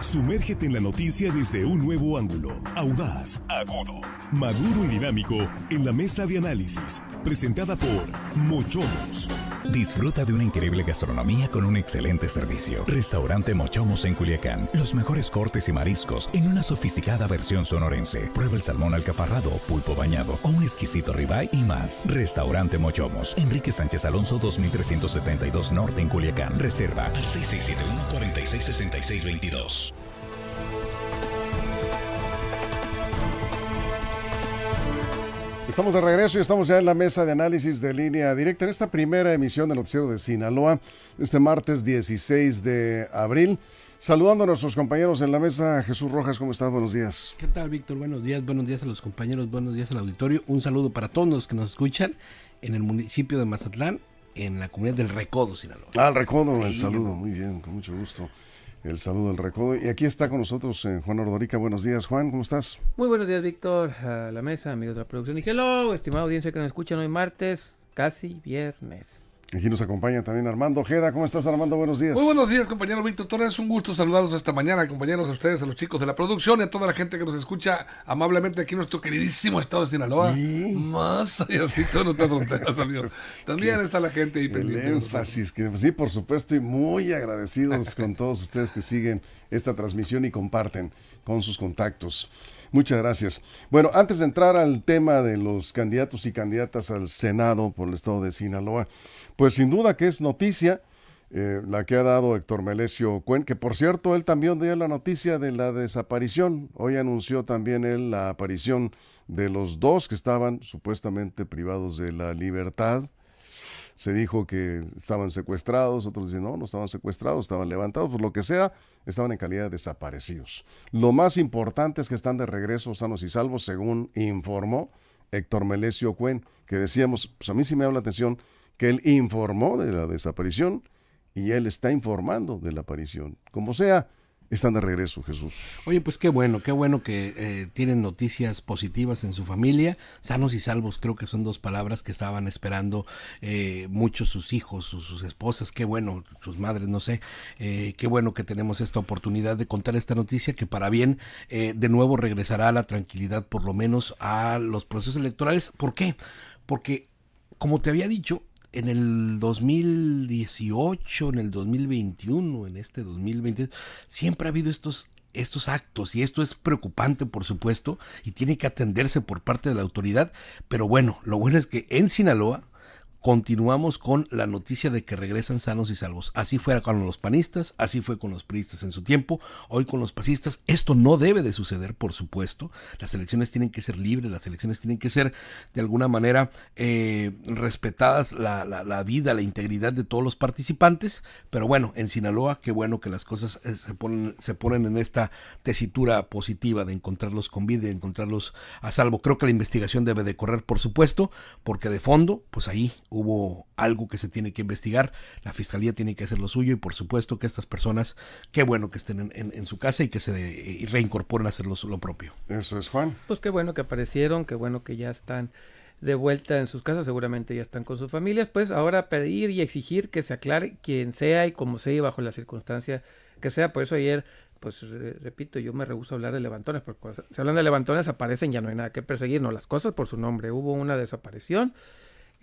Sumérgete en la noticia desde un nuevo ángulo, audaz, agudo, maduro y dinámico en la mesa de análisis, presentada por Mochomos. Disfruta de una increíble gastronomía con un excelente servicio. Restaurante Mochomos en Culiacán. Los mejores cortes y mariscos en una sofisticada versión sonorense. Prueba el salmón alcaparrado, pulpo bañado o un exquisito ribeye y más. Restaurante Mochomos. Enrique Sánchez Alonso 2372 Norte en Culiacán. Reserva al 6671 466622. Estamos de regreso y estamos ya en la mesa de análisis de línea directa en esta primera emisión del Noticiero de Sinaloa, este martes 16 de abril. Saludando a nuestros compañeros en la mesa, Jesús Rojas, ¿cómo estás? Buenos días. ¿Qué tal, Víctor? Buenos días, buenos días a los compañeros, buenos días al auditorio. Un saludo para todos los que nos escuchan en el municipio de Mazatlán, en la comunidad del Recodo, Sinaloa. Ah, el Recodo, el saludo, muy bien, con mucho gusto. El saludo del recodo. Y aquí está con nosotros eh, Juan Ordorica. Buenos días, Juan. ¿Cómo estás? Muy buenos días, Víctor. A la mesa, amigos de la producción. Y hello, estimada audiencia que nos escuchan hoy martes, casi viernes. Aquí nos acompaña también Armando Ojeda. ¿Cómo estás, Armando? Buenos días. Muy buenos días, compañero Víctor Torres. Un gusto saludarlos esta mañana, compañeros, a ustedes, a los chicos de la producción y a toda la gente que nos escucha amablemente aquí en nuestro queridísimo estado de Sinaloa. Más allá de todas nuestras fronteras, amigos. También está la gente ahí pendiente. El énfasis, que pues sí, por supuesto, y muy agradecidos con todos ustedes que siguen esta transmisión y comparten con sus contactos. Muchas gracias. Bueno, antes de entrar al tema de los candidatos y candidatas al Senado por el estado de Sinaloa, pues sin duda que es noticia eh, la que ha dado Héctor Melesio Cuen, que por cierto él también dio la noticia de la desaparición. Hoy anunció también él la aparición de los dos que estaban supuestamente privados de la libertad se dijo que estaban secuestrados, otros dicen, no, no estaban secuestrados, estaban levantados, por pues lo que sea, estaban en calidad de desaparecidos. Lo más importante es que están de regreso sanos y salvos, según informó Héctor Melesio Cuen, que decíamos, pues a mí sí me habla la atención que él informó de la desaparición y él está informando de la aparición. Como sea, están de regreso, Jesús. Oye, pues qué bueno, qué bueno que eh, tienen noticias positivas en su familia. Sanos y salvos, creo que son dos palabras que estaban esperando eh, muchos sus hijos, sus, esposas, qué bueno, sus madres, no sé. Eh, qué bueno que tenemos esta oportunidad de contar esta noticia que para bien de nuevo regresará a la tranquilidad, por lo menos a los procesos electorales. ¿Por qué? Porque, como te había dicho, en el 2018, en el 2021, en este 2020, siempre ha habido estos, estos actos y esto es preocupante, por supuesto, y tiene que atenderse por parte de la autoridad, pero bueno, lo bueno es que en Sinaloa continuamos con la noticia de que regresan sanos y salvos. Así fue con los panistas, así fue con los priistas en su tiempo, hoy con los pasistas. Esto no debe de suceder, por supuesto. Las elecciones tienen que ser libres, las elecciones tienen que ser de alguna manera eh, respetadas la, la, la, vida, la integridad de todos los participantes. Pero bueno, en Sinaloa, qué bueno que las cosas eh, se ponen, se ponen en esta tesitura positiva de encontrarlos con vida, de encontrarlos a salvo. Creo que la investigación debe de correr, por supuesto, porque de fondo, pues ahí hubo algo que se tiene que investigar, la fiscalía tiene que hacer lo suyo y por supuesto que estas personas, qué bueno que estén en, su casa y que se reincorporen a hacer lo, propio. Eso es Juan. Pues qué bueno que aparecieron, qué bueno que ya están de vuelta en sus casas, seguramente ya están con sus familias, pues ahora pedir y exigir que se aclare quién sea y como sea y bajo la circunstancia que sea. Por eso ayer, pues repito, yo me rehuso a hablar de levantones, porque cuando se hablan de levantones aparecen, ya no hay nada que perseguir, no las cosas por su nombre. Hubo una desaparición,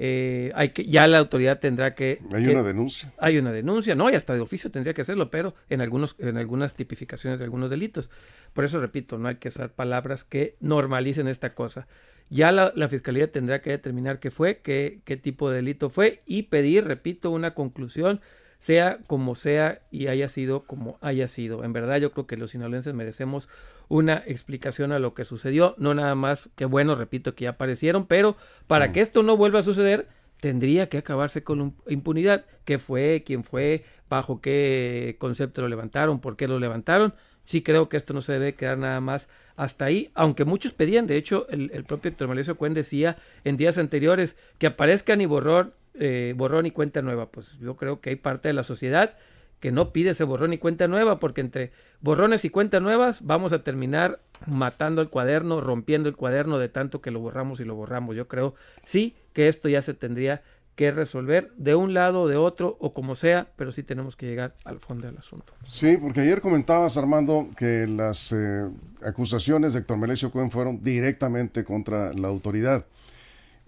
eh, hay que, ya la autoridad tendrá que... Hay una denuncia. Hay una denuncia, no, y hasta de oficio tendría que hacerlo, pero en, algunos, en algunas tipificaciones de algunos delitos. Por eso repito, no hay que usar palabras que normalicen esta cosa. Ya la, la fiscalía tendrá que determinar qué fue, qué, qué tipo de delito fue y pedir, repito, una conclusión sea como sea y haya sido como haya sido. En verdad yo creo que los sinaloenses merecemos una explicación a lo que sucedió, no nada más que bueno, repito que ya aparecieron, pero para que esto no vuelva a suceder tendría que acabarse con impunidad, qué fue, quién fue, bajo qué concepto lo levantaron, por qué lo levantaron. Sí creo que esto no se debe quedar nada más hasta ahí, aunque muchos pedían, de hecho el, propio Héctor Malesio Cuen decía en días anteriores que aparezcan y borrar eh, borrón y cuenta nueva. Pues yo creo que hay parte de la sociedad que no pide ese borrón y cuenta nueva, porque entre borrones y cuentas nuevas vamos a terminar matando el cuaderno, rompiendo el cuaderno de tanto que lo borramos y lo borramos. Yo creo sí que esto ya se tendría que resolver de un lado de otro o como sea, pero sí tenemos que llegar al fondo del asunto. Sí, porque ayer comentabas, Armando, que las eh, acusaciones de Héctor Melesio Cuen fueron directamente contra la autoridad.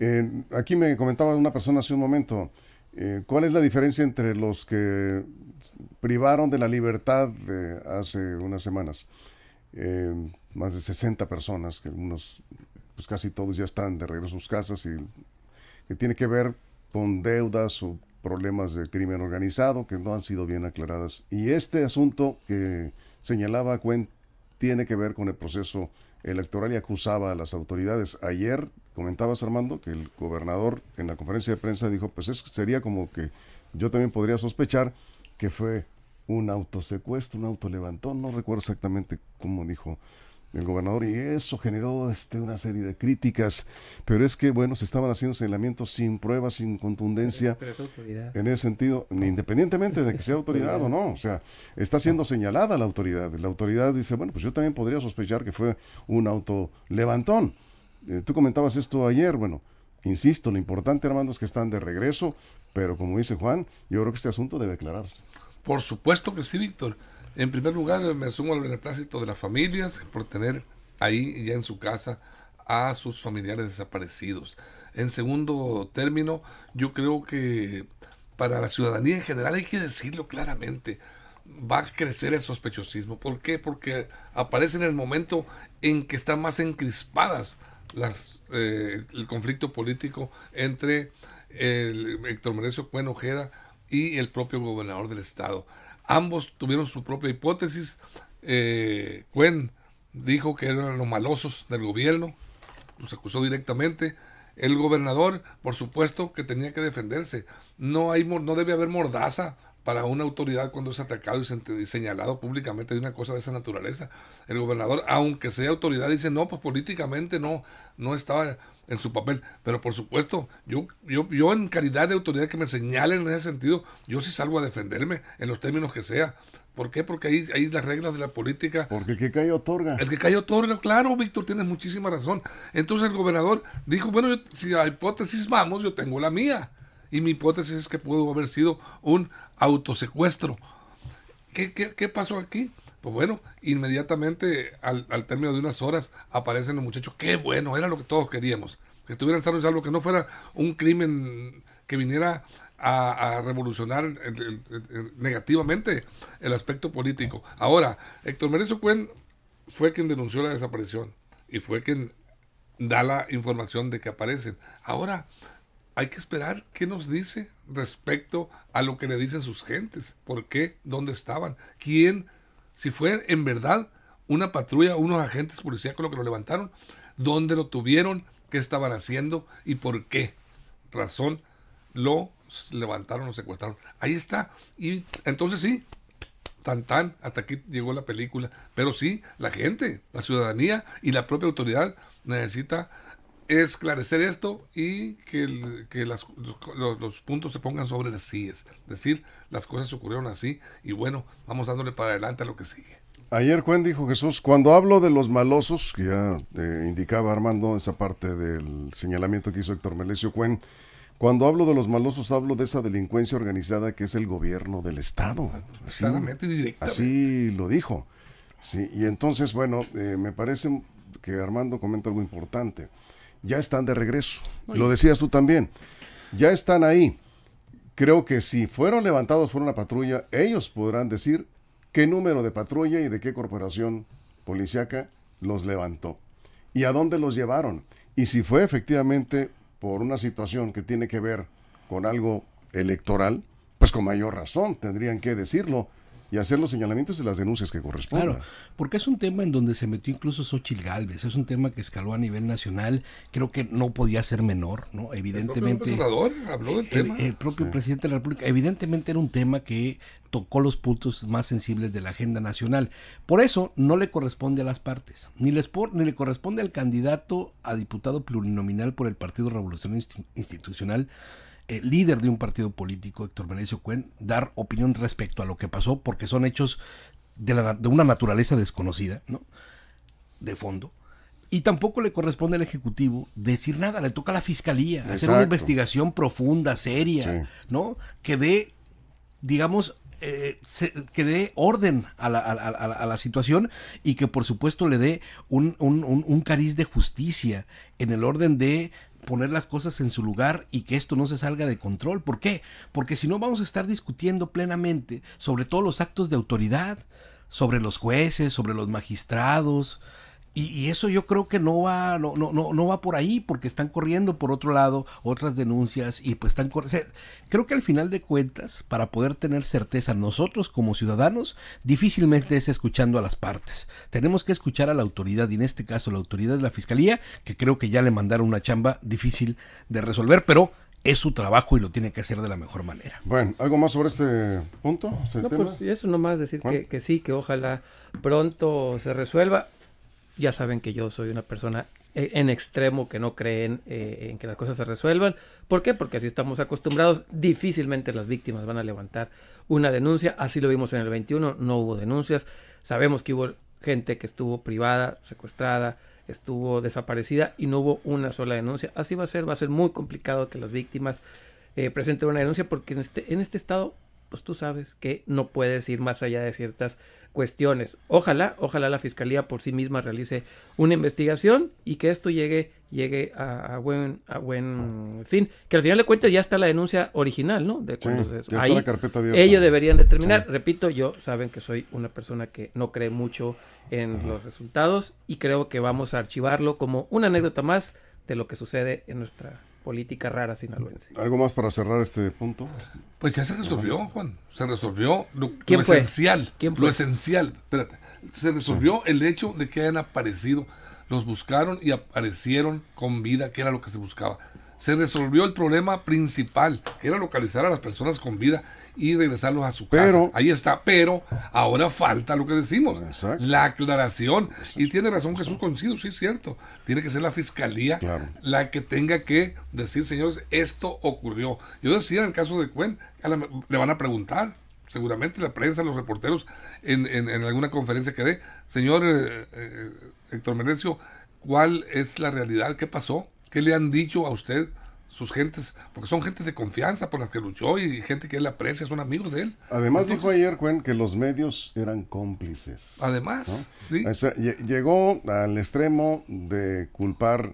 Eh, aquí me comentaba una persona hace un momento, eh, ¿cuál es la diferencia entre los que privaron de la libertad hace unas semanas? Eh, más de 60 personas, que algunos, pues casi todos ya están de regreso a sus casas y que tiene que ver con deudas o problemas de crimen organizado que no han sido bien aclaradas. Y este asunto que señalaba tiene que ver con el proceso electoral y acusaba a las autoridades. Ayer comentabas Armando que el gobernador en la conferencia de prensa dijo, pues eso sería como que yo también podría sospechar que fue un autosecuestro, un autolevantón, no recuerdo exactamente cómo dijo el gobernador y eso generó este, una serie de críticas, pero es que, bueno, se estaban haciendo señalamientos sin pruebas, sin contundencia, pero, en ese sentido, independientemente de que sea autoridad o no, o sea, está siendo señalada la autoridad, la autoridad dice, bueno, pues yo también podría sospechar que fue un autolevantón, eh, tú comentabas esto ayer, bueno, insisto, lo importante, hermanos, es que están de regreso, pero como dice Juan, yo creo que este asunto debe aclararse. Por supuesto que sí, Víctor. En primer lugar, me sumo al beneplácito de las familias por tener ahí ya en su casa a sus familiares desaparecidos. En segundo término, yo creo que para la ciudadanía en general hay que decirlo claramente, va a crecer el sospechosismo. ¿Por qué? Porque aparece en el momento en que están más encrispadas las, eh, el conflicto político entre el Héctor Merecio Cuen Ojeda y el propio gobernador del estado. Ambos tuvieron su propia hipótesis. Eh, Cuen dijo que eran los malosos del gobierno, los acusó directamente. El gobernador, por supuesto, que tenía que defenderse. No hay, no debe haber mordaza para una autoridad cuando es atacado y señalado públicamente de una cosa de esa naturaleza. El gobernador, aunque sea autoridad, dice, no, pues políticamente no, no estaba en su papel. Pero por supuesto, yo, yo, en calidad de autoridad que me señalen en ese sentido, yo sí salgo a defenderme en los términos que sea. ¿Por qué? Porque ahí, hay las reglas de la política. Porque el que cae otorga. El que cae otorga, claro, Víctor, tienes muchísima razón. Entonces el gobernador dijo, bueno, si a hipótesis vamos, yo tengo la mía y mi hipótesis es que pudo haber sido un autosecuestro. ¿Qué, qué, pasó aquí? Pues bueno, inmediatamente al, término de unas horas aparecen los muchachos. Qué bueno, era lo que todos queríamos. Que estuvieran sanos y salvo, que no fuera un crimen que viniera a, revolucionar negativamente el aspecto político. Ahora, Héctor Merezo Cuen fue quien denunció la desaparición y fue quien da la información de que aparecen. Ahora, hay que esperar qué nos dice respecto a lo que le dicen sus gentes, por qué, dónde estaban, quién, si fue en verdad una patrulla, unos agentes policíacos lo que lo levantaron, dónde lo tuvieron, qué estaban haciendo y por qué razón lo levantaron o secuestraron. Ahí está. Y entonces sí, tan tan, hasta aquí llegó la película. Pero sí, la gente, la ciudadanía y la propia autoridad necesita esclarecer esto y que, los, puntos se pongan sobre las sillas. Es decir, las cosas ocurrieron así y bueno, vamos dándole para adelante a lo que sigue. Ayer Juan dijo Jesús, cuando hablo de los malosos, que ya eh, indicaba Armando esa parte del señalamiento que hizo Héctor Melesio Cuen, cuando hablo de los malosos hablo de esa delincuencia organizada que es el gobierno del Estado. Así, así lo dijo. Sí, y entonces, bueno, eh, me parece que Armando comenta algo importante ya están de regreso. Lo decías tú también. Ya están ahí. Creo que si fueron levantados por una patrulla, ellos podrán decir qué número de patrulla y de qué corporación policiaca los levantó y a dónde los llevaron. Y si fue efectivamente por una situación que tiene que ver con algo electoral, pues con mayor razón tendrían que decirlo y hacer los señalamientos de las denuncias que correspondan. Claro, porque es un tema en donde se metió incluso Xochitl Galvez, es un tema que escaló a nivel nacional, creo que no podía ser menor, ¿no? Evidentemente. El propio eh, presidente de la República, evidentemente era un tema que tocó los puntos más sensibles de la agenda nacional. Por eso no le corresponde a las partes, ni, ni le corresponde al candidato a diputado plurinominal por el Partido Revolucionario Institucional el eh, líder de un partido político, Héctor Menecio Cuen, dar opinión respecto a lo que pasó, porque son hechos de, de una naturaleza desconocida, ¿no? De fondo. Y tampoco le corresponde al Ejecutivo decir nada, le toca a la Fiscalía hacer una investigación profunda, seria, ¿no? Que dé, digamos, eh, que dé orden a la, situación y que por supuesto le dé un, cariz de justicia en el orden de poner las cosas en su lugar y que esto no se salga de control. ¿Por qué? Porque si no vamos a estar discutiendo plenamente sobre todos los actos de autoridad, sobre los jueces, sobre los magistrados, y, eso yo creo que no va, no, no, no, va por ahí, porque están corriendo por otro lado otras denuncias y pues están corriendo. creo que al final de cuentas, para poder tener certeza nosotros como ciudadanos, difícilmente es escuchando a las partes. Tenemos que escuchar a la autoridad, y en este caso la autoridad de la fiscalía, que creo que ya le mandaron una chamba difícil de resolver, pero es su trabajo y lo tiene que hacer de la mejor manera. Bueno, ¿algo más sobre este punto? no, pues eso nomás decir que, que sí, que ojalá pronto se resuelva. Ya saben que yo soy una persona eh, en extremo que no creen eh, en que las cosas se resuelvan. ¿Por qué? Porque así estamos acostumbrados. Difícilmente las víctimas van a levantar una denuncia. Así lo vimos en el 21, no hubo denuncias. Sabemos que hubo gente que estuvo privada, secuestrada, estuvo desaparecida y no hubo una sola denuncia. Así va a ser, va a ser muy complicado que las víctimas eh, presenten una denuncia porque en este, en este estado, pues tú sabes que no puedes ir más allá de ciertas cuestiones. Ojalá, ojalá la fiscalía por sí misma realice una investigación y que esto llegue, llegue a, buen, fin. Que al final de cuentas ya está la denuncia original, ¿no? De ya Ellos deberían determinar. Repito, yo saben que soy una persona que no cree mucho en los resultados y creo que vamos a archivarlo como una anécdota más de lo que sucede en nuestra política rara sinaloense. ¿Algo más para cerrar este punto? Pues ya se resolvió, Juan. Se resolvió lo, esencial. Lo esencial. Espérate. Se resolvió el hecho de que hayan aparecido. Los buscaron y aparecieron con vida, que era lo que se buscaba se resolvió el problema principal, que era localizar a las personas con vida y regresarlos a su casa. Ahí está, pero ahora falta lo que decimos, la aclaración. Y tiene razón Jesús Coincido, sí es cierto. Tiene que ser la fiscalía la que tenga que decir, señores, esto ocurrió. Yo decía en el caso de Cuen, le van a preguntar, seguramente la prensa, los reporteros, en, en, alguna conferencia que dé, señor eh, eh, eh, Héctor Menecio, ¿cuál es la realidad? ¿Qué pasó? ¿Qué le han dicho a usted sus gentes? Porque son gente de confianza por las que luchó y gente que él aprecia, son amigos de él. Además dijo ayer, Juan, que los medios eran cómplices. Además, sí. llegó al extremo de culpar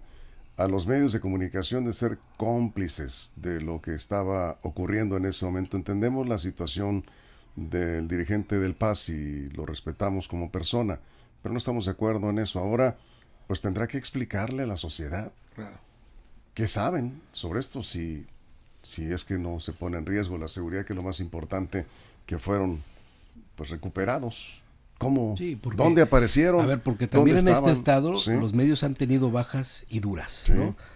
a los medios de comunicación de ser cómplices de lo que estaba ocurriendo en ese momento. Entendemos la situación del dirigente del Paz y lo respetamos como persona, pero no estamos de acuerdo en eso. Ahora, pues tendrá que explicarle a la sociedad claro. ¿Qué saben sobre esto? Si, si es que no se pone en riesgo la seguridad, que es lo más importante, que fueron pues recuperados. ¿Cómo? ¿Dónde aparecieron? A ver, porque también en este estado los medios han tenido bajas y duras.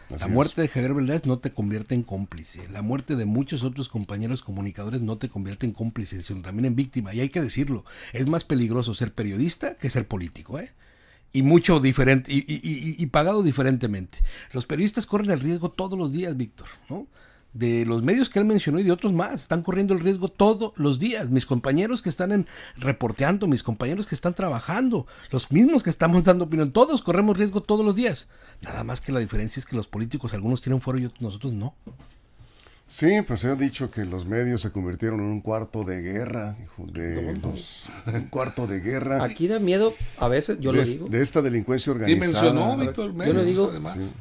La muerte de Javier Velázquez no te convierte en cómplice. La muerte de muchos otros compañeros comunicadores no te convierte en cómplice, sino también en víctima. Y hay que decirlo, es más peligroso ser periodista que ser político. ¿eh? y mucho diferente y, y, y, pagado diferentemente. Los periodistas corren el riesgo todos los días, Víctor, ¿no? De los medios que él mencionó y de otros más, están corriendo el riesgo todos los días. Mis compañeros que están reporteando, mis compañeros que están trabajando, los mismos que estamos dando opinión, todos corremos riesgo todos los días. Nada más que la diferencia es que los políticos, algunos tienen fuero y nosotros no. Sí, pues se ha dicho que los medios se convirtieron en un cuarto de guerra, de un cuarto de guerra. Aquí da miedo, a veces, yo lo digo. De esta delincuencia organizada. Víctor, yo lo digo,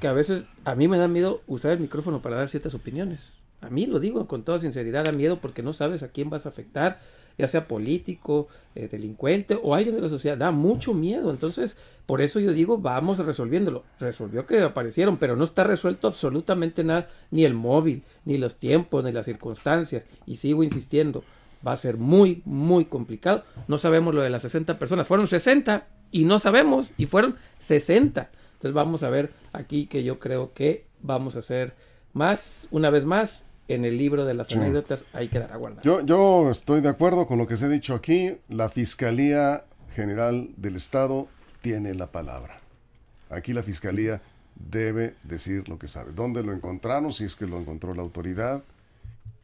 que a veces a mí me da miedo usar el micrófono para dar ciertas opiniones. A mí lo digo con toda sinceridad, da miedo porque no sabes a quién vas a afectar, ya sea político, eh, delincuente o alguien de la sociedad. Da mucho miedo. Entonces, por eso yo digo, vamos resolviéndolo. Resolvió que aparecieron, pero no está resuelto absolutamente nada, ni el móvil, ni los tiempos, ni las circunstancias. Y sigo insistiendo, va a ser muy, muy complicado. No sabemos lo de las 60 personas. Fueron 60 y no sabemos y fueron 60. Entonces vamos a ver aquí que yo creo que vamos a hacer más, una vez más, en el libro de las anécdotas, hay que dar Yo, yo estoy de acuerdo con lo que se ha dicho aquí. La Fiscalía General del Estado tiene la palabra. Aquí la Fiscalía debe decir lo que sabe. ¿Dónde lo encontraron? Si es que lo encontró la autoridad,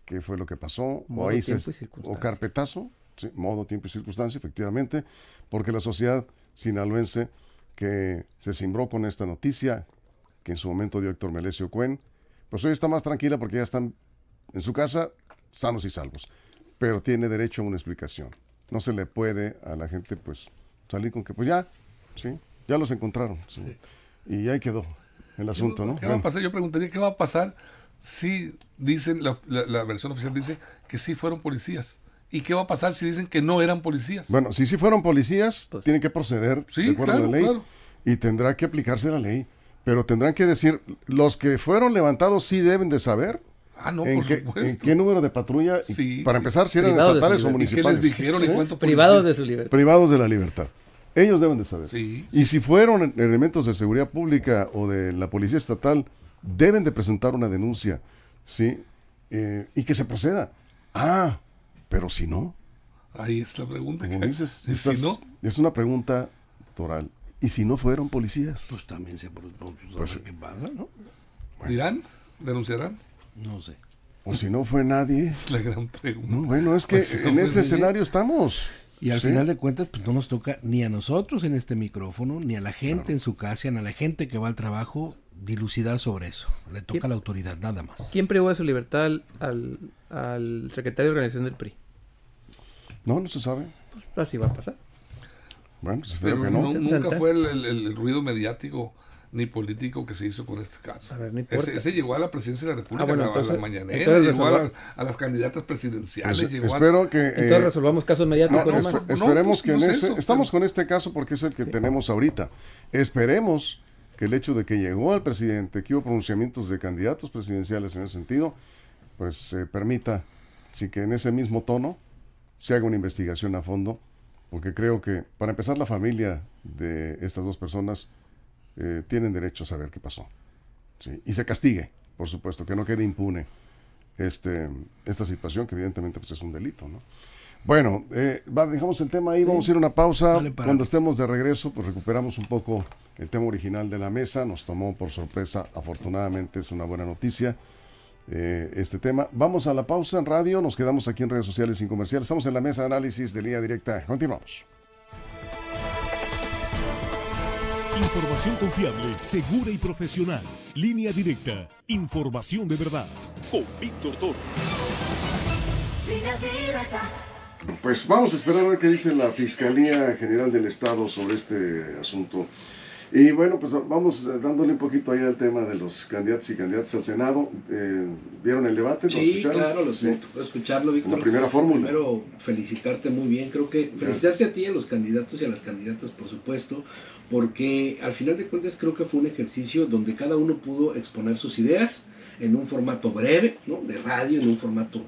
qué fue lo que pasó, o carpetazo, modo, tiempo y circunstancia, efectivamente, porque la sociedad sinaloense que se cimbró con esta noticia, que en su momento dio Héctor Melesio Cuen, pues hoy está más tranquila porque ya están en su casa sanos y salvos, pero tiene derecho a una explicación. No se le puede a la gente pues salir con que pues ya, sí, ya los encontraron y ahí quedó el asunto, ¿no? ¿Qué va a pasar? Yo preguntaría qué va a pasar si dicen la, versión oficial dice que sí fueron policías. ¿Y qué va a pasar si dicen que no eran policías? Bueno, si sí fueron policías, pues tienen que proceder de acuerdo a la ley y tendrá que aplicarse la ley. Pero tendrán que decir, los que fueron levantados sí deben de saber Ah, no, ¿En, qué, ¿En qué número de patrulla? para empezar, si eran estatales o municipales. dijeron Privados de su libertad. Privados de la libertad. Ellos deben de saber. Y si fueron elementos de seguridad pública o de la policía estatal, deben de presentar una denuncia, ¿sí? Eh, y que se proceda. Ah, pero si no. Ahí es la pregunta. es una pregunta toral. ¿Y si no fueron policías? Pues también se pues, pues qué pasa, ¿no? ¿Dirán? ¿Denunciarán? No sé. O si no fue nadie. Es la gran pregunta. bueno, es que en este escenario estamos. Y al final de cuentas, pues no nos toca ni a nosotros en este micrófono, ni a la gente en su casa, ni a la gente que va al trabajo, dilucidar sobre eso. Le toca a la autoridad, nada más. ¿Quién privó de su libertad al, secretario de organización del PRI? No, no se sabe. Pues así va a pasar. Bueno, pues, que no. Nunca fue el ruido mediático ni político que se hizo con este caso. ese, llegó a la presidencia de la República, a a, las candidatas presidenciales. Pues, espero que, entonces eh, resolvamos casos inmediatos. esperemos que en ese. estamos con este caso porque es el que tenemos ahorita. Esperemos que el hecho de que llegó al presidente, que hubo pronunciamientos de candidatos presidenciales en ese sentido, pues se eh, permita, sí que en ese mismo tono se haga una investigación a fondo, porque creo que, para empezar, la familia de estas dos personas eh, tienen derecho a saber qué pasó. Y se castigue, por supuesto, que no quede impune este, esta situación, que evidentemente pues, es un delito. Bueno, eh, dejamos el tema ahí, vamos a ir a una pausa. Cuando estemos de regreso, pues recuperamos un poco el tema original de la mesa. Nos tomó por sorpresa, afortunadamente es una buena noticia eh, este tema. Vamos a la pausa en radio, nos quedamos aquí en redes sociales sin comercial. Estamos en la mesa de análisis de línea directa. Continuamos. Información confiable, segura y profesional. Línea directa. Información de verdad. Con Víctor Toro. Pues vamos a esperar a ver qué dice la Fiscalía General del Estado sobre este asunto. Y bueno, pues vamos dándole un poquito ahí al tema de los candidatos y candidatas al Senado. Eh, ¿Vieron el debate? ¿Lo sí, claro, lo sí. escucharlo, Víctor. La primera fórmula. Primero, felicitarte muy bien. Creo que felicitarte a ti, a los candidatos y a las candidatas, por supuesto porque al final de cuentas creo que fue un ejercicio donde cada uno pudo exponer sus ideas en un formato breve, ¿no? de radio, en un formato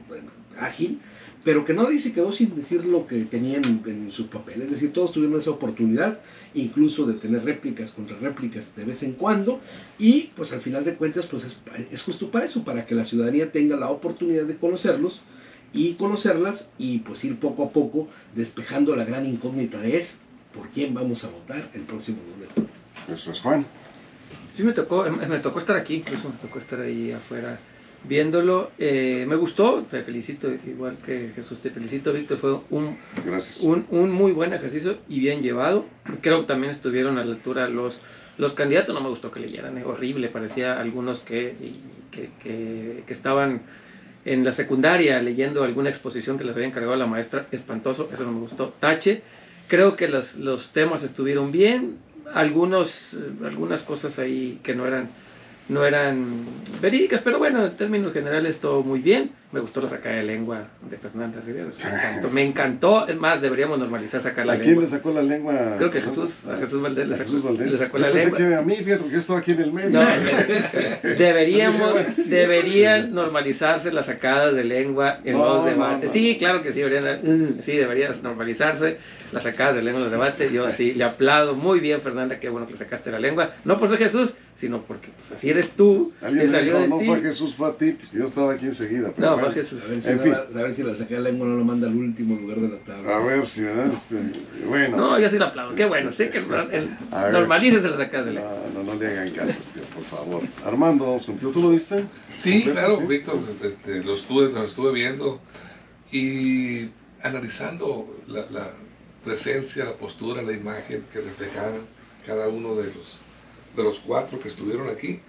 ágil, pero que nadie se quedó sin decir lo que tenían en su papel. Es decir, todos tuvieron esa oportunidad, incluso de tener réplicas contra réplicas de vez en cuando, y pues al final de cuentas pues es, es justo para eso, para que la ciudadanía tenga la oportunidad de conocerlos y conocerlas y pues ir poco a poco despejando la gran incógnita de es por quién vamos a votar el próximo 2 de julio. Eso es Juan. Sí, me tocó, me tocó estar aquí, incluso me tocó estar ahí afuera viéndolo. Eh, me gustó, te felicito, igual que Jesús, te felicito, Víctor. Fue un, un, un, muy buen ejercicio y bien llevado. Creo que también estuvieron a la altura los, los candidatos. No me gustó que leyeran, es horrible. Parecía algunos que, que, que, que estaban en la secundaria leyendo alguna exposición que les había encargado la maestra. Espantoso, eso no me gustó. Tache. Creo que los, los temas estuvieron bien, algunos, eh, algunas cosas ahí que no eran, no eran verídicas, pero bueno, en términos generales todo muy bien me gustó la sacada de lengua de Fernanda Rivera. Me encantó, me encantó. Es más, deberíamos normalizar sacar la lengua. ¿A quién le sacó la lengua? Creo que Jesús, a ah, Jesús Valdés Jesús Valdés. Le sacó la lengua. a mí, fíjate, porque yo estaba aquí en el medio. No, deberíamos, deberían normalizarse las sacadas de lengua en los debates. Sí, claro que sí, deberían, uh, sí, deberían normalizarse las sacadas de lengua en los debates. Yo sí, le aplaudo muy bien, Fernanda, qué bueno que sacaste la lengua. No por ser Jesús, sino porque pues, así eres tú. Alguien que salió dijo, de no fue Jesús, fue a ti. Yo estaba aquí enseguida. Pero a ver si, la, saca de lengua no lo manda al último lugar de la tabla. A ver si, ¿verdad? Este, bueno. No, ya sí la aplaudo. Qué bueno. Sí que la saca de lengua. No, no, no le hagan caso, tío, este, por favor. Armando, ¿tú lo viste? Sí, claro, Víctor. Este, lo, estuve, viendo y analizando la, presencia, la postura, la imagen que reflejaron cada uno de los, de los cuatro que estuvieron aquí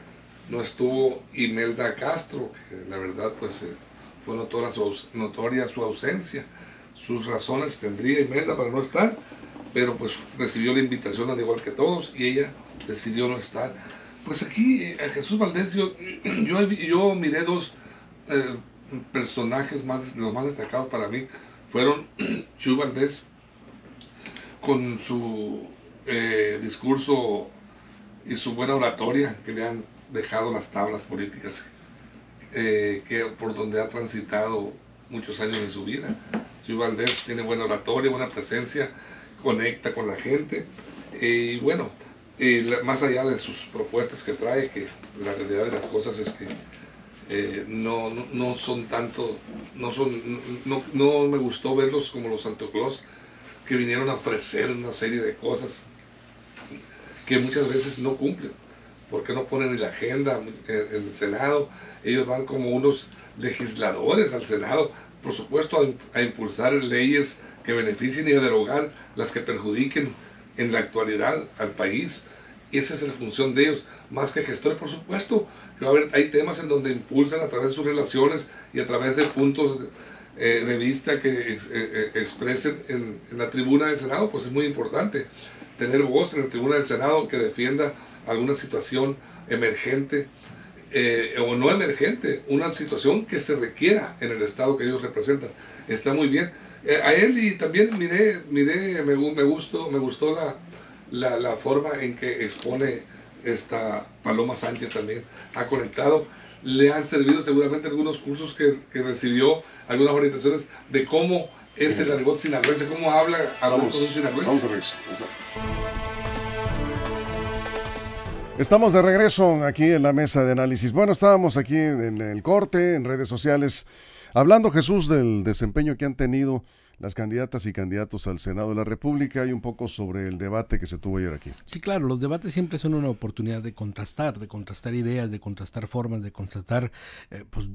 no estuvo Imelda Castro, que la verdad pues eh, fue notoria su, ausencia. Sus razones tendría Imelda para no estar, pero pues recibió la invitación al igual que todos y ella decidió no estar. Pues aquí eh, a Jesús Valdés yo, yo, miré dos eh, personajes más, los más destacados para mí. Fueron Chu Valdés con su eh, discurso y su buena oratoria que le han dejado las tablas políticas eh, que, por donde ha transitado muchos años de su vida. Chuy Valdés tiene buen oratorio, buena presencia, conecta con la gente. Eh, y bueno, eh, más allá de sus propuestas que trae, que la realidad de las cosas es que no, son tanto, no, son, no, no, me gustó verlos como los Santo Claus, que vinieron a ofrecer una serie de cosas que muchas veces no cumplen. ¿Por qué no ponen en la agenda en el Senado? Ellos van como unos legisladores al Senado, por supuesto, a, impulsar leyes que beneficien y a derogar las que perjudiquen en la actualidad al país. Esa es la función de ellos, más que gestores, por supuesto. Que va a haber, hay temas en donde impulsan a través de sus relaciones y a través de puntos eh, de vista que eh, eh, expresen en la tribuna del Senado, pues es muy importante tener voz en la tribuna del Senado que defienda alguna situación emergente eh, o no emergente, una situación que se requiera en el estado que ellos representan. Está muy bien. Eh, a él y también miré, miré me, gustó, me gustó la, la, la, forma en que expone esta Paloma Sánchez también. Ha conectado, le han servido seguramente algunos cursos que, que recibió, algunas orientaciones de cómo es el argot sinagüense, cómo habla, a los Estamos de regreso aquí en la mesa de análisis. Bueno, estábamos aquí en el corte, en redes sociales, hablando Jesús del desempeño que han tenido las candidatas y candidatos al Senado de la República y un poco sobre el debate que se tuvo ayer aquí. Sí, claro, los debates siempre son una oportunidad de contrastar, de contrastar ideas, de contrastar formas, de contrastar eh, pues,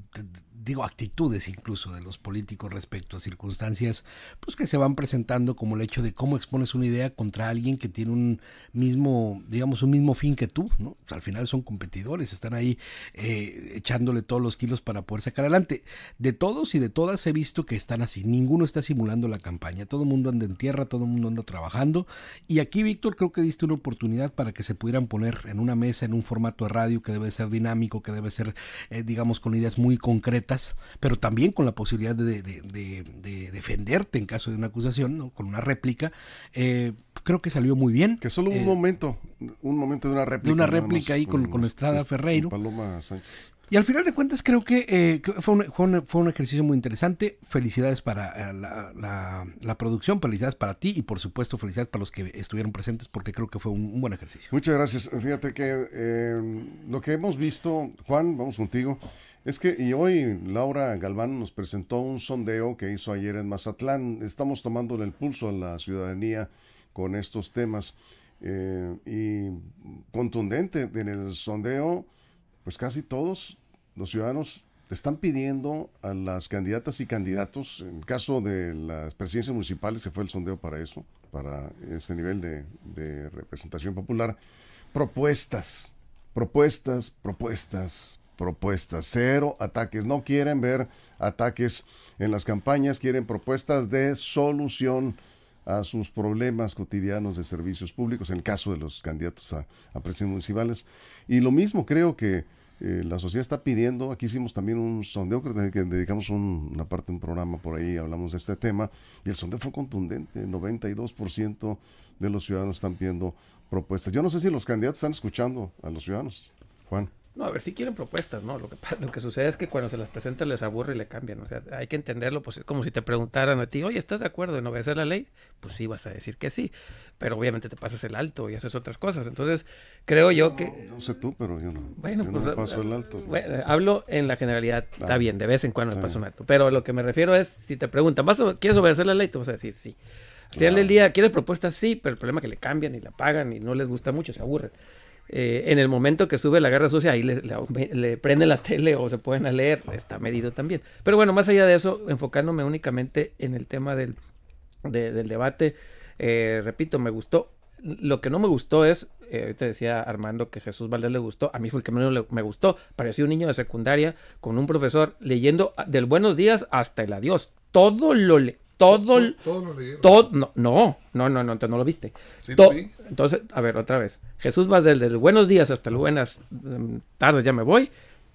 digo, actitudes incluso de los políticos respecto a circunstancias pues que se van presentando como el hecho de cómo expones una idea contra alguien que tiene un mismo, digamos, un mismo fin que tú, ¿no? Pues, al final son competidores, están ahí eh, echándole todos los kilos para poder sacar adelante. De todos y de todas he visto que están así, ninguno está simulando la campaña, todo el mundo anda en tierra, todo el mundo anda trabajando y aquí, Víctor, creo que diste una oportunidad para que se pudieran poner en una mesa, en un formato de radio que debe ser dinámico, que debe ser, eh, digamos, con ideas muy concretas pero también con la posibilidad de, defenderte en caso de una acusación, con una réplica. Eh, creo que salió muy bien. Que solo un eh, momento, un momento de una réplica. De una réplica ahí con, este, Estrada este, Ferreiro. Paloma Sánchez. Y al final de cuentas creo que, eh, fue, un, fue, un, ejercicio muy interesante. Felicidades para la, producción, felicidades para ti y por supuesto felicidades para los que estuvieron presentes porque creo que fue un, buen ejercicio. Muchas gracias. Fíjate que lo que hemos visto, Juan, vamos contigo, es que, y hoy Laura Galván nos presentó un sondeo que hizo ayer en Mazatlán. Estamos tomando el pulso a la ciudadanía con estos temas. Eh, y contundente, en el sondeo, pues casi todos los ciudadanos están pidiendo a las candidatas y candidatos, en el caso de las presidencias municipales, se fue el sondeo para eso, para ese nivel de, de representación popular, propuestas, propuestas, propuestas propuestas, cero ataques. No quieren ver ataques en las campañas, quieren propuestas de solución a sus problemas cotidianos de servicios públicos, en el caso de los candidatos a, a municipales. Y lo mismo creo que eh, la sociedad está pidiendo, aquí hicimos también un sondeo, creo que dedicamos un, una parte de un programa por ahí, hablamos de este tema, y el sondeo fue contundente, 92% de los ciudadanos están pidiendo propuestas. Yo no sé si los candidatos están escuchando a los ciudadanos, Juan. No, a ver si quieren propuestas, ¿no? Lo que, lo que sucede es que cuando se las presentan les aburre y le cambian. O sea, hay que entenderlo, pues es como si te preguntaran a ti, oye, ¿estás de acuerdo en obedecer la ley? Pues sí, vas a decir que sí. Pero obviamente te pasas el alto y haces otras cosas. Entonces, creo yo que. No sé tú, pero yo no. Bueno, pues, no me eh, paso el alto. hablo en la generalidad, ah, está bien, de vez en cuando me paso un alto. Pero lo que me refiero es, si te preguntan, ¿vas ¿quieres obedecer la ley? Tú vas a decir sí. Al final día, ¿quieres propuestas? Sí, pero el problema es que le cambian y la pagan y no les gusta mucho, se aburren. Eh, en el momento que sube la guerra sucia, ahí le, prende la tele o se pueden leer, está medido también. Pero bueno, más allá de eso, enfocándome únicamente en el tema del, del debate, eh, repito, me gustó. Lo que no me gustó es, eh, ahorita decía Armando que Jesús Valdés le gustó, a mí fue el que menos me gustó, parecía un niño de secundaria con un profesor leyendo del buenos días hasta el adiós, todo lo le todo, todo, no, no, no, no, no, no lo viste. entonces, a ver, otra vez. Jesús va desde buenos días hasta buenas mm, tardes, ya me voy.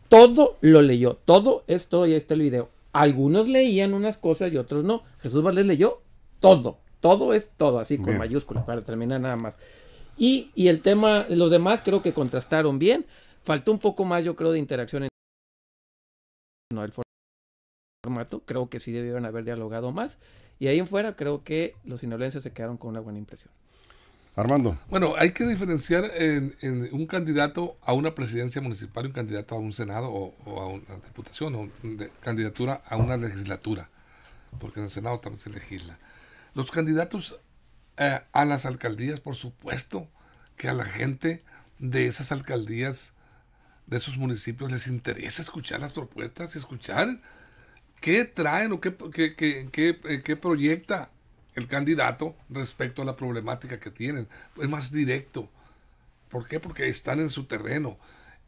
Todo lo leyó, todo esto y este el video. Algunos leían unas cosas y otros no. Jesús Valdés leyó todo, todo es todo, así con mayúsculas, para terminar nada más. Y, y el tema, los demás creo que contrastaron bien. Faltó un poco más, yo creo, de interacción. En... No, el formato, creo que sí debieron haber dialogado más. Y ahí en fuera creo que los sinaloenses se quedaron con una buena impresión. Armando. Bueno, hay que diferenciar en, un candidato a una presidencia municipal y un candidato a un senado o, a una diputación o candidatura a una legislatura, porque en el senado también se legisla. Los candidatos eh, a las alcaldías, por supuesto, que a la gente de esas alcaldías, de esos municipios, les interesa escuchar las propuestas y escuchar ¿Qué traen o qué, qué, proyecta el candidato respecto a la problemática que tienen? Es más directo. ¿Por qué? Porque están en su terreno.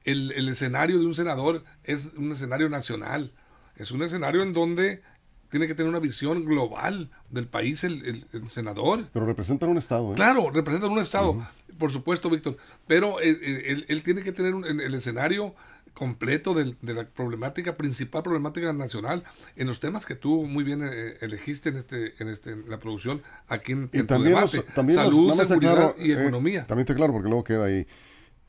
El, escenario de un senador es un escenario nacional. Es un escenario en donde tiene que tener una visión global del país el, senador. Pero representan un Estado. ¿eh? Claro, representan un Estado, por supuesto, Víctor. Pero eh, eh, él, tiene que tener el, escenario completo de, la problemática, principal problemática nacional, en los temas que tú muy bien eh, elegiste este, en este, en la producción, aquí en, y también salud, seguridad y eh, economía. también está claro, porque luego queda ahí.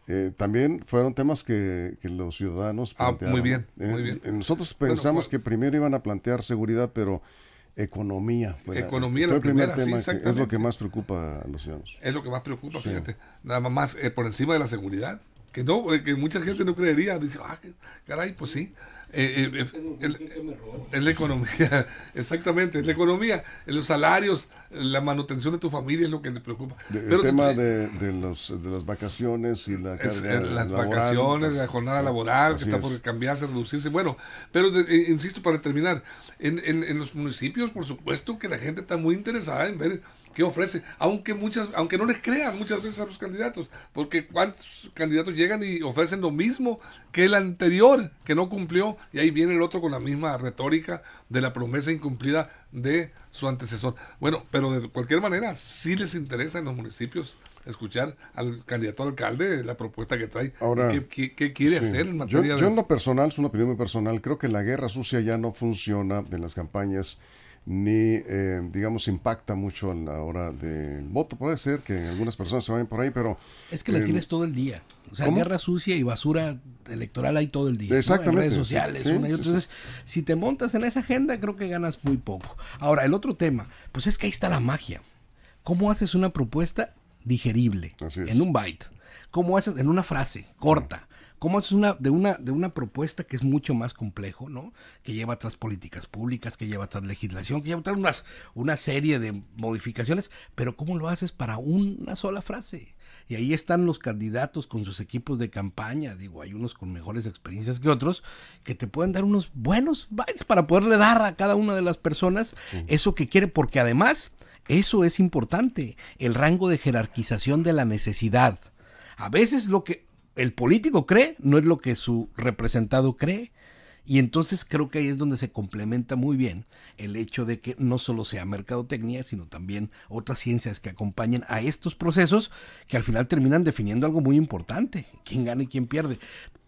Eh, también fueron temas que, los ciudadanos ah, muy bien, nosotros pensamos pues que primero iban a plantear seguridad, pero economía. Fue economía fue el primer es lo que más preocupa a los ciudadanos. Es lo que más preocupa, fíjate. Nada más por encima de la seguridad que no, que mucha gente no creería, dice, ah, caray, pues sí. Eh, eh, eh, es la economía, exactamente, es la economía, los salarios, la manutención de tu familia es lo que te preocupa. el tema de, las vacaciones y la Las vacaciones, pues, la jornada laboral, que está por cambiarse, reducirse. Bueno, pero insisto, para terminar, en, en los municipios, por supuesto que la gente está muy interesada en ver ¿Qué ofrece, aunque muchas, aunque no les crean muchas veces a los candidatos, porque cuántos candidatos llegan y ofrecen lo mismo que el anterior que no cumplió y ahí viene el otro con la misma retórica de la promesa incumplida de su antecesor. Bueno, pero de cualquier manera si les interesa en los municipios escuchar al candidato alcalde la propuesta que trae, qué, quiere hacer en materia de... Yo en lo personal, es una opinión muy personal, creo que la guerra sucia ya no funciona de las campañas ni, eh, digamos, impacta mucho en la hora del voto. Puede ser que algunas personas se vayan por ahí, pero... Es que la eh, tienes todo el día. O sea, guerra sucia y basura electoral hay todo el día. En redes sociales, Entonces, si te montas en esa agenda, creo que ganas muy poco. Ahora, el otro tema, pues es que ahí está la magia. ¿Cómo haces una propuesta digerible? En un byte. ¿Cómo haces? En una frase corta cómo haces una, de, una, de una propuesta que es mucho más complejo, ¿no? Que lleva atrás políticas públicas, que lleva atrás legislación, que lleva atrás unas, una serie de modificaciones, pero cómo lo haces para una sola frase. Y ahí están los candidatos con sus equipos de campaña, digo, hay unos con mejores experiencias que otros, que te pueden dar unos buenos bytes para poderle dar a cada una de las personas eso que quiere, porque además eso es importante, el rango de jerarquización de la necesidad. A veces lo que el político cree no es lo que su representado cree. Y entonces creo que ahí es donde se complementa muy bien el hecho de que no solo sea mercadotecnia, sino también otras ciencias que acompañen a estos procesos que al final terminan definiendo algo muy importante, quién gana y quién pierde.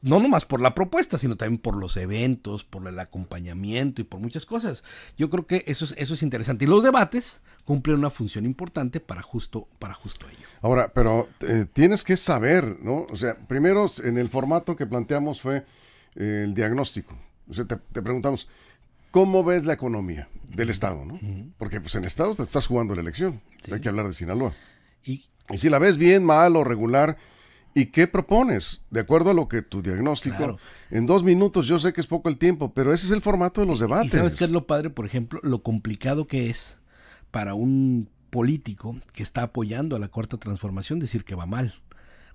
No nomás por la propuesta, sino también por los eventos, por el acompañamiento y por muchas cosas. Yo creo que eso es, eso es interesante. Y los debates cumplen una función importante para justo, para justo ello. Ahora, pero eh, tienes que saber, ¿no? O sea, primero en el formato que planteamos fue eh, el diagnóstico, te, preguntamos, ¿cómo ves la economía del Estado? ¿no? Porque pues en Estado estás jugando la elección. Hay que hablar de Sinaloa. ¿Y? si la ves bien, mal o regular, ¿y qué propones? De acuerdo a lo que tu diagnóstico. En dos minutos yo sé que es poco el tiempo, pero ese es el formato de los debates. ¿Sabes qué es lo padre, por ejemplo? Lo complicado que es para un político que está apoyando a la cuarta transformación decir que va mal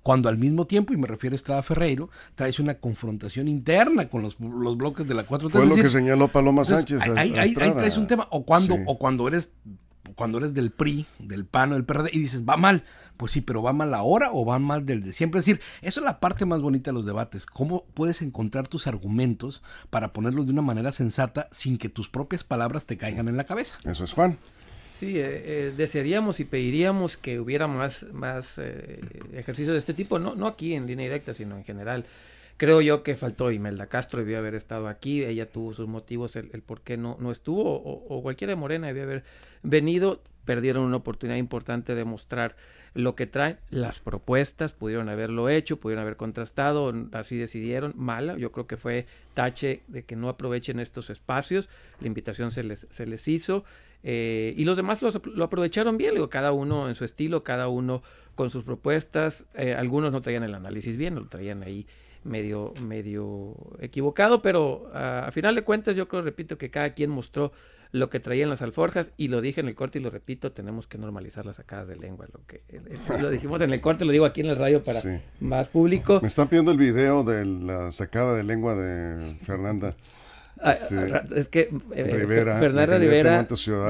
cuando al mismo tiempo, y me refiero a Estrada Ferreiro, traes una confrontación interna con los, bloques de la cuatro. Fue lo que señaló Paloma Sánchez. ahí, traes un tema, o cuando, o cuando eres cuando eres del PRI, del PAN o del PRD y dices, va mal, pues sí, pero va mal ahora o va mal del de siempre. Es decir, eso es la parte más bonita de los debates, cómo puedes encontrar tus argumentos para ponerlos de una manera sensata sin que tus propias palabras te caigan en la cabeza. Eso es Juan. Sí, eh, eh, desearíamos y pediríamos que hubiera más, más eh, ejercicios de este tipo, no, no aquí en línea directa, sino en general. Creo yo que faltó Imelda Castro, debió haber estado aquí, ella tuvo sus motivos, el, el por qué no, no estuvo, o, o cualquiera de Morena debió haber venido, perdieron una oportunidad importante de mostrar lo que traen, las propuestas, pudieron haberlo hecho, pudieron haber contrastado, así decidieron, mala, yo creo que fue tache de que no aprovechen estos espacios, la invitación se les, se les hizo, eh, y los demás lo aprovecharon bien, digo, cada uno en su estilo, cada uno con sus propuestas, eh, algunos no traían el análisis bien, lo traían ahí medio, medio equivocado, pero ah, a final de cuentas yo creo, repito, que cada quien mostró lo que traía en las alforjas y lo dije en el corte y lo repito, tenemos que normalizar las sacadas de lengua, lo que lo dijimos en el corte, lo digo aquí en el radio para más público. Me están viendo el video de la sacada de lengua de Fernanda. Ah, este, ah, es que eh, eh Rivera, de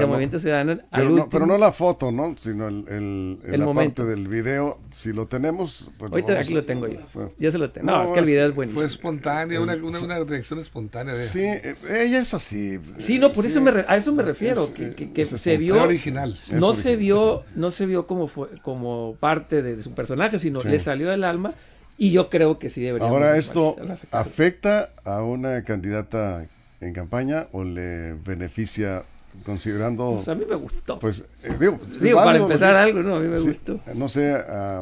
Movimiento Ciudadano. Pero, no, pero, no, la foto, ¿no? Sino el, el, la momento. parte del video. Si lo tenemos. Pues Ahorita aquí lo tengo yo. ya se lo tengo. No, es que el video es bueno Fue espontáneo una, una, reacción espontánea. De sí, eh, ella es así. Sí, no, por eso me a eso me refiero. que, que, se vio. original. No se vio, no se vio como, como parte de, su personaje, sino le salió del alma. Y yo creo que sí debería. Ahora, esto afecta a una candidata en campaña o le beneficia considerando. Pues a mí me gustó. Pues, eh, digo, para empezar algo, ¿no? A mí me gustó. No sé. Ah,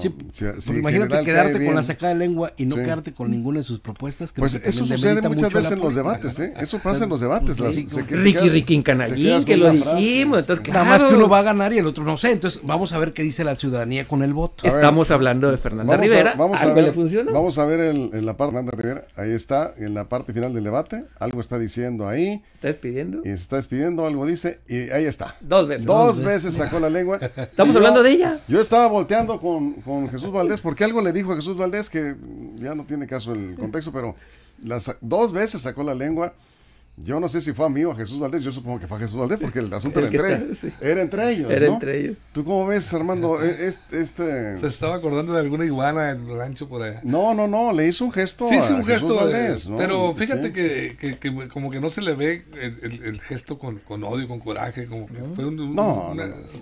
imagínate quedarte con la sacada de lengua y no quedarte con ninguna de sus propuestas. Pues, que pues eso sucede muchas veces en los debates, ¿eh? Eso pasa en los debates. Ricky, se Ricky, Ricky Canallín, que lo dijimos. Entonces, Nada más que uno va a ganar y el otro no sé. Entonces, vamos a ver qué dice la ciudadanía con el voto. Estamos hablando de Fernanda Rivera. vamos, ¿Algo a ver, le funciona? vamos a ver el, en la parte de Fernanda Rivera. Ahí está, en la parte final del debate. Algo está diciendo ahí. ¿Está despidiendo? Y se está despidiendo, algo dice y ahí está. Dos veces. Dos, veces sacó la lengua. Estamos hablando de ella. Yo estaba volteando con, Jesús Valdés, porque algo le dijo a Jesús Valdés que ya no tiene caso el contexto, pero las, dos veces sacó la lengua. Yo no sé si fue amigo a Jesús Valdés, yo supongo que fue a Jesús Valdés porque el asunto era, entre era, entre ellos. Era entre ellos. ¿Tú cómo ves, Armando? E-, este, Se estaba acordando de alguna iguana en el rancho por allá. No, no, no, le hizo un gesto. Sí, un gesto. Valdés, eh, Pero fíjate que, como que no se le ve el, gesto con, odio, con coraje, como que fue una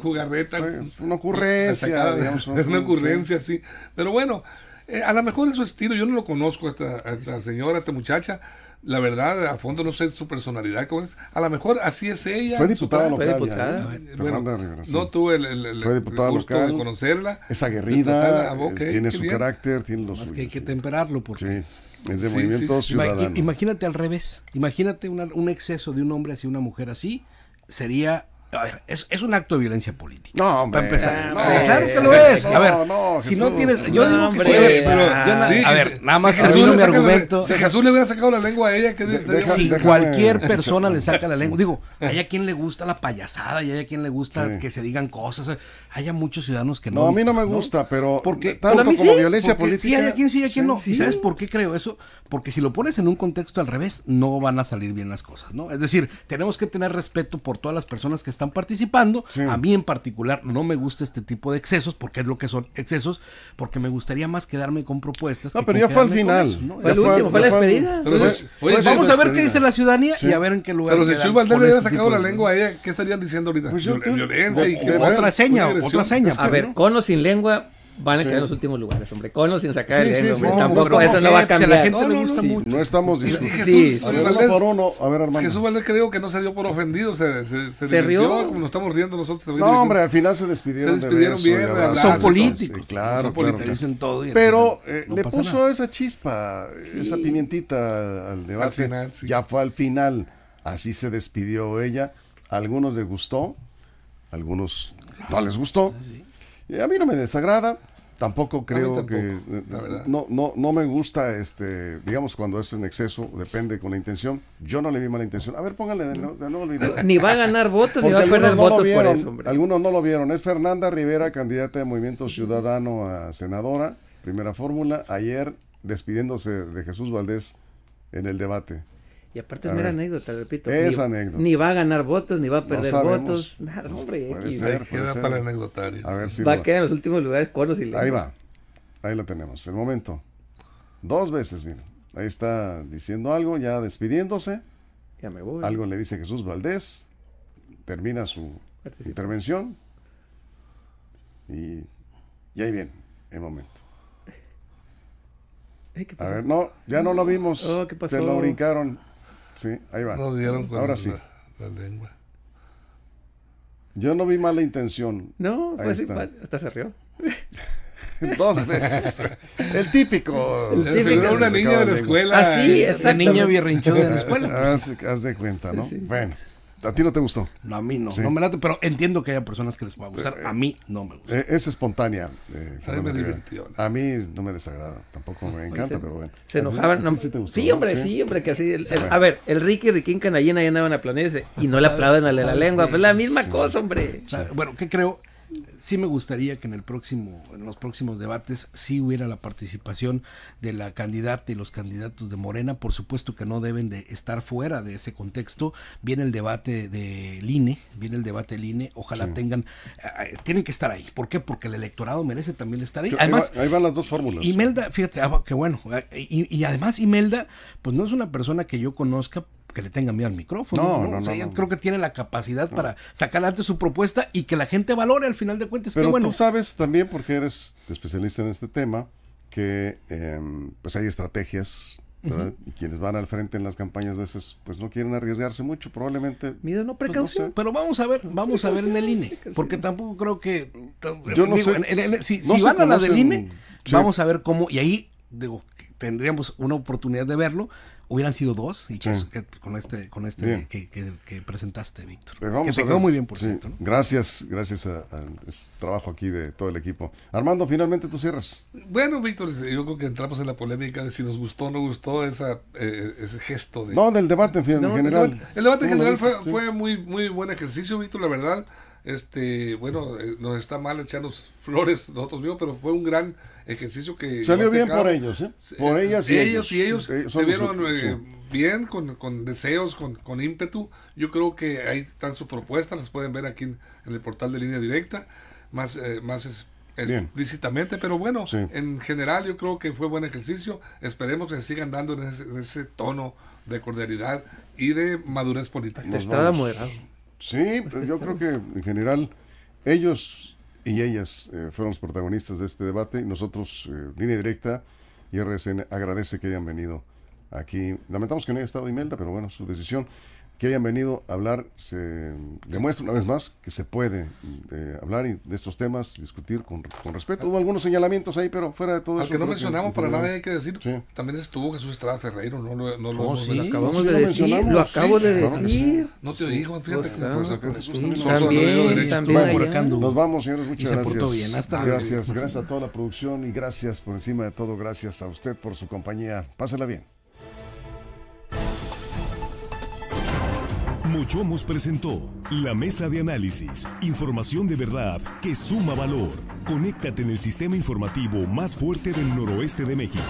jugarreta. Una ocurrencia. una, ocurrencia, sí. Pero bueno, eh, a lo mejor es su estilo, yo no lo conozco esta, a esta señora, a esta muchacha la verdad, a fondo no sé su personalidad. ¿cómo es? A lo mejor así es ella. Fue diputada local. Fue diputada. ¿eh? No tuve el, el, gusto de conocerla. Es aguerrida, ah, tiene su carácter, tiene los que hay que temperarlo porque... es de movimiento ciudadano. Imagínate al revés. Imagínate un exceso de un hombre hacia una mujer así. Sería a ver, es, es, un acto de violencia política. No, hombre. Para empezar. Ah, claro que lo es. A ver, si no tienes. Yo digo que sí, pero ah, a ver, nada más si Jesús mi argumento. Si Jesús le hubiera sacado la lengua a ella, que si cualquier persona le saca la lengua. Digo, hay a quien le gusta la payasada y hay a quien le gusta que se digan cosas. Hay a muchos ciudadanos que no. No, a mí no me gusta, pero. Porque, tanto como violencia política. Sí, hay a quien sí, hay a quien no. ¿Y sabes por qué creo eso? Porque si lo pones en un contexto al revés, no van a salir bien las cosas, ¿no? Es decir, tenemos que tener respeto por todas las personas que están están participando. A mí en particular no me gusta este tipo de excesos, porque es lo que son excesos, porque me gustaría más quedarme con propuestas. No, pero ya fue al final. Fue ¿no? ya fue, la despedida. pues, vamos a ver qué dice la ciudadanía y a ver en qué lugar. Pero si Chuba le hubiera este sacado la lengua a ella, ¿qué estarían diciendo ahorita? Pues violencia y otra seña, otra seña. A pues, ver, cono sin lengua, Van a quedar en los últimos lugares, hombre. Conos sin sacar el Tampoco, no, pues, eso no, va a cambiar. la gente le gusta mucho. No estamos discutiendo. Jesús, a Jesús creo que no se dio por ofendido. Se, se, rió. como nos estamos riendo nosotros. no, hombre, al final se despidieron. Se bien. son políticos. claro, son políticos. todo Pero eh, le puso esa chispa, esa pimientita al debate. Al final, Ya fue al final. Así se despidió ella. A algunos les gustó, a algunos no les gustó. A mí no me desagrada, tampoco creo que eh, eh, no, no, no me gusta este digamos cuando es en exceso depende con la intención yo no le vi mala intención a ver pónganle de nuevo, video. ni va a ganar votos ni va a perder votos algunos no lo vieron es Fernanda Rivera candidata de Movimiento Ciudadano a senadora primera fórmula ayer despidiéndose de Jesús Valdés en el debate y aparte es mera anécdota, repito. Es ni, anécdota. Ni va a ganar votos, ni va a perder votos. Nada, hombre. Puede ser, queda para anecdotario. A ver si va a quedar en los últimos lugares cuernos y lejos. Ahí va. Ahí lo tenemos. El momento. Dos veces, mira. Ahí está diciendo algo, ya despidiéndose. Ya me voy. Algo le dice Jesús Valdés. Termina su intervención. Y, y ahí viene el momento. A ver, no, ya no lo vimos. Oh, ¿qué pasó? Se lo brincaron. Sí, ahí va. No dieron con Ahora la, sí. la, lengua. Yo no vi mala intención. No, pues está. hasta se rió. Dos veces. El típico. El típico. una niña de la escuela. Así, ah, esa niña birrinchuda de la escuela. Haz, de cuenta, ¿no? Bueno. ¿A ti no te gustó? No, a mí no. No me late, pero entiendo que haya personas que les pueda gustar. Eh, a mí no me gusta. Eh, es espontánea. Eh, a mí me divirtió. ¿no? A mí no me desagrada. Tampoco me encanta, pero bueno. Se enojaban. sí, gustó, sí, hombre, sí, hombre, que así. El, a ver, el Ricky y en Canallina ya andaban a planearse y no le aplauden a la, lengua. Pues la misma cosa, hombre. Bueno, ¿qué creo? sí me gustaría que en el próximo, en los próximos debates, sí hubiera la participación de la candidata y los candidatos de Morena. Por supuesto que no deben de estar fuera de ese contexto. Viene el debate de INE, viene el debate INE. Ojalá tengan, ah, ah, tienen que estar ahí. ¿Por qué? Porque el electorado merece también estar ahí. Además, ahí, van las dos fórmulas. Imelda, fíjate, ah, que bueno. Y, y además Imelda, pues no es una persona que yo conozca, que le tengan miedo al micrófono. No, no, o sea, creo que tiene la capacidad para sacar adelante su propuesta y que la gente valore al final de cuentas. Pero que, bueno, tú sabes también, porque eres especialista en este tema, que em, pues hay estrategias ¿verdad? Y quienes van al frente en las campañas a veces pues no quieren arriesgarse mucho, probablemente. Miedo no pues precaución. Pero vamos a ver, vamos a ver en el INE, porque tampoco creo que Yo no sé. si, van a la del INE, vamos a ver cómo y ahí digo tendríamos una oportunidad de verlo hubieran sido dos y con este con este que, presentaste, Víctor. Pues que quedó muy bien, por sí. Gracias, gracias al trabajo aquí de todo el equipo. Armando, finalmente tú cierras. Bueno, Víctor, yo creo que entramos en la polémica de si nos gustó o no gustó esa, eh, ese gesto. no, del debate en, general. El debate, en general fue, muy, muy buen ejercicio, Víctor, la verdad este, bueno, eh, nos está mal echarnos flores nosotros mismos, pero fue un gran ejercicio que... Salió bien por ellos, ¿eh? Por eh, ellas y ellos. y ellos eh, se vieron bien, con, deseos, con, ímpetu. Yo creo que ahí están sus propuestas, las pueden ver aquí en, el portal de Línea Directa, más, más explícitamente, pero bueno, en general yo creo que fue buen ejercicio. Esperemos que sigan dando en ese, tono de cordialidad y de madurez política. Estaba Sí, yo creo que en general ellos y ellas eh, fueron los protagonistas de este debate. Nosotros, eh, Línea Directa y RSN, agradece que hayan venido aquí. Lamentamos que no haya estado Imelda, pero bueno, su decisión que hayan venido a hablar se demuestra una vez más que se puede eh, hablar y de estos temas, discutir con, con respeto. Hubo algunos señalamientos ahí, pero fuera de todo Al eso. que no mencionamos para nada, hay que decir, también estuvo Jesús Estrada Ferreiro, no lo, no lo, acabamos oh, de decir. Lo acabo de decir. No te oigo fíjate que pues, acá, Jesús también, Nos vamos, señores, muchas gracias. Bien, hasta gracias, gracias a toda la producción y gracias por encima de todo, gracias a usted por su compañía. Pásela bien. Mochomos presentó la mesa de análisis, información de verdad que suma valor. Conéctate en el sistema informativo más fuerte del noroeste de México.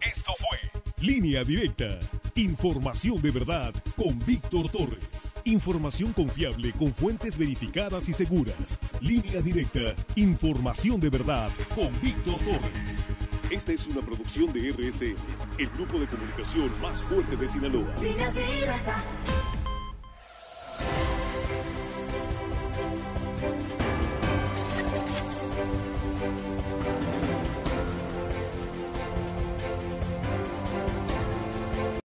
Esto fue Línea Directa. Información de verdad con Víctor Torres. Información confiable con fuentes verificadas y seguras. Línea Directa. Información de verdad con Víctor Torres. Esta es una producción de RSN, el grupo de comunicación más fuerte de Sinaloa.